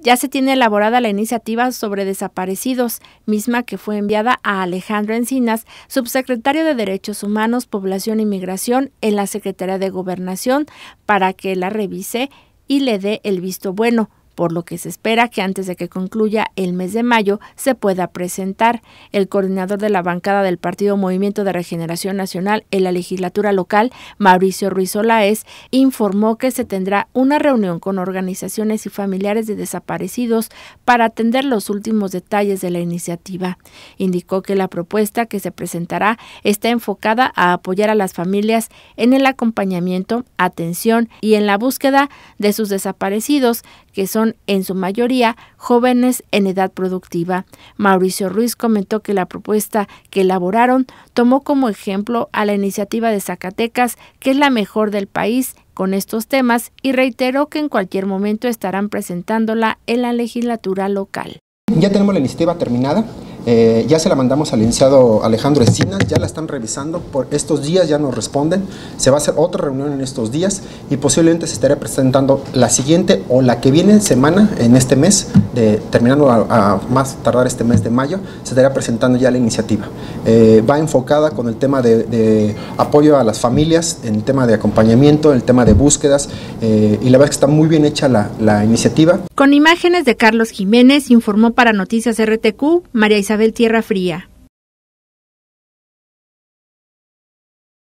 Ya se tiene elaborada la iniciativa sobre desaparecidos, misma que fue enviada a Alejandro Encinas, subsecretario de Derechos Humanos, Población y Migración en la Secretaría de Gobernación, para que la revise y le dé el visto bueno por lo que se espera que antes de que concluya el mes de mayo se pueda presentar. El coordinador de la bancada del Partido Movimiento de Regeneración Nacional en la legislatura local, Mauricio Ruiz Olaez, informó que se tendrá una reunión con organizaciones y familiares de desaparecidos para atender los últimos detalles de la iniciativa. Indicó que la propuesta que se presentará está enfocada a apoyar a las familias en el acompañamiento, atención y en la búsqueda de sus desaparecidos, que son en su mayoría jóvenes en edad productiva. Mauricio Ruiz comentó que la propuesta que elaboraron tomó como ejemplo a la iniciativa de Zacatecas, que es la mejor del país con estos temas, y reiteró que en cualquier momento estarán presentándola en la legislatura local. Ya tenemos la iniciativa terminada eh, ya se la mandamos al iniciado Alejandro Escina, ya la están revisando, por estos días ya nos responden, se va a hacer otra reunión en estos días y posiblemente se estará presentando la siguiente o la que viene semana en este mes, de, terminando a, más tardar este mes de mayo, se estará presentando ya la iniciativa. Eh, va enfocada con el tema de, apoyo a las familias, el tema de acompañamiento, el tema de búsquedas eh, y la verdad es que está muy bien hecha la, la iniciativa. Con imágenes de Carlos Jiménez informó para Noticias RTQ María Isabel del Tierra Fría,